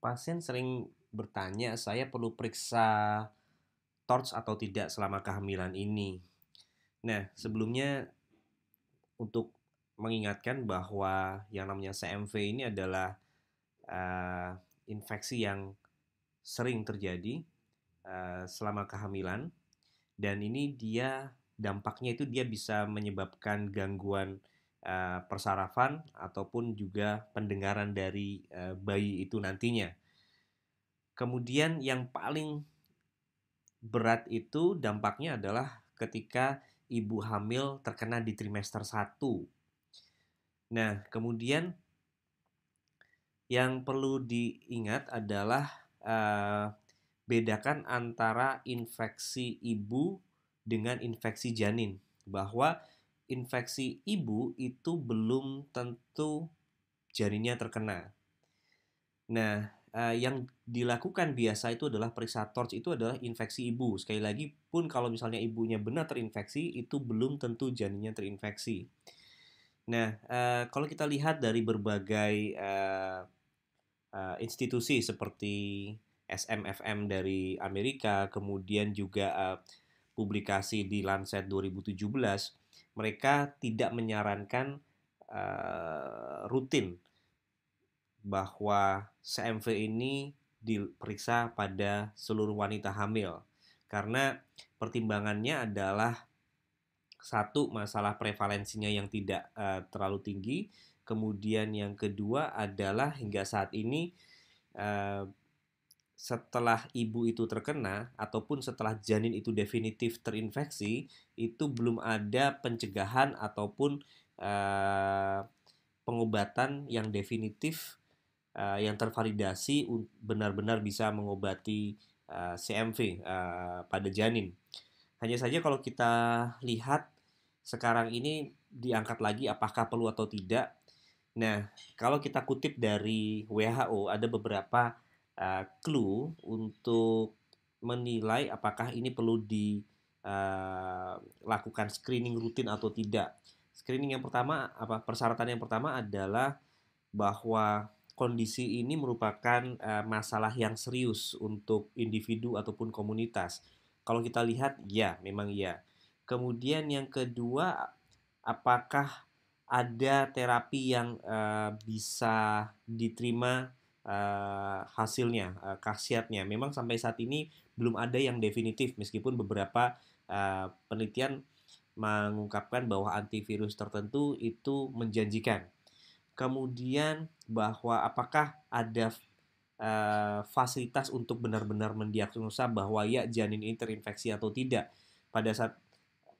Pasien sering bertanya, saya perlu periksa TORCH atau tidak selama kehamilan ini. Nah, sebelumnya untuk mengingatkan bahwa yang namanya CMV ini adalah uh, infeksi yang sering terjadi uh, selama kehamilan dan ini dia dampaknya itu dia bisa menyebabkan gangguan Eh, persarafan ataupun juga pendengaran dari eh, bayi itu nantinya. Kemudian yang paling berat itu dampaknya adalah ketika ibu hamil terkena di trimester 1. Nah, kemudian yang perlu diingat adalah uh, bedakan antara infeksi ibu dengan infeksi janin bahwa infeksi ibu itu belum tentu janinnya terkena. Nah, uh, yang dilakukan biasa itu adalah periksa torch itu adalah infeksi ibu. Sekali lagi pun kalau misalnya ibunya benar terinfeksi itu belum tentu janinnya terinfeksi. Nah, uh, kalau kita lihat dari berbagai uh, uh, institusi seperti SMFM dari Amerika, kemudian juga uh, publikasi di Lancet 2017, mereka tidak menyarankan uh, rutin bahwa CMV ini diperiksa pada seluruh wanita hamil karena pertimbangannya adalah satu masalah prevalensinya yang tidak uh, terlalu tinggi kemudian yang kedua adalah hingga saat ini uh, setelah ibu itu terkena ataupun setelah janin itu definitif terinfeksi itu belum ada pencegahan ataupun uh, pengobatan yang definitif uh, yang tervalidasi benar-benar bisa mengobati uh, eh, CMV uh, pada janin. Hanya saja kalau kita lihat sekarang ini diangkat lagi apakah perlu atau tidak. Nah, kalau kita kutip dari WHO ada beberapa uh, clue untuk menilai apakah ini perlu dilakukan eh, uh, screening rutin atau tidak. Screening yang pertama apa persyaratan yang pertama adalah bahwa kondisi ini merupakan uh, masalah yang serius untuk individu ataupun komunitas. Kalau kita lihat ya, memang ya. Kemudian yang kedua apakah ada terapi yang uh, bisa diterima uh, hasilnya, uh, khasiatnya. Memang sampai saat ini belum ada yang definitif meskipun beberapa uh, penelitian mengungkapkan bahwa antivirus tertentu itu menjanjikan. Kemudian bahwa apakah ada uh, fasilitas untuk benar-benar mendiagnosa bahwa ya janin ini terinfeksi atau tidak. Pada saat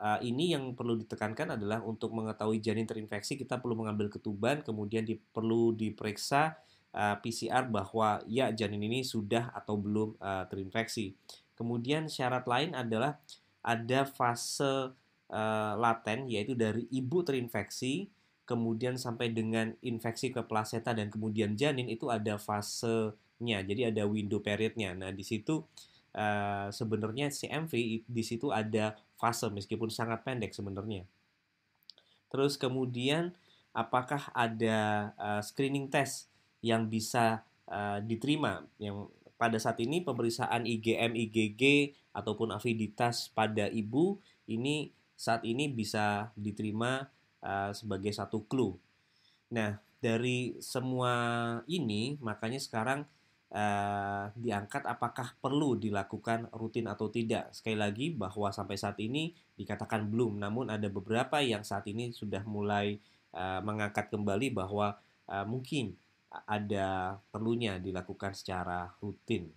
uh, ini yang perlu ditekankan adalah untuk mengetahui janin terinfeksi kita perlu mengambil ketuban kemudian di, perlu diperiksa uh, eh, PCR bahwa ya janin ini sudah atau belum uh, terinfeksi. Kemudian syarat lain adalah ada fase uh, laten yaitu dari ibu terinfeksi kemudian sampai dengan infeksi ke plasenta dan kemudian janin itu ada fasenya. Jadi ada window periodnya. Nah, di situ uh, sebenarnya CMV di situ ada fase meskipun sangat pendek sebenarnya. Terus kemudian apakah ada uh, screening test yang bisa uh, diterima yang pada saat ini pemeriksaan IgM, IgG ataupun afiditas pada ibu ini saat ini bisa diterima uh, sebagai satu clue. Nah, dari semua ini makanya sekarang uh, diangkat apakah perlu dilakukan rutin atau tidak. Sekali lagi bahwa sampai saat ini dikatakan belum, namun ada beberapa yang saat ini sudah mulai uh, mengangkat kembali bahwa uh, mungkin ada perlunya dilakukan secara rutin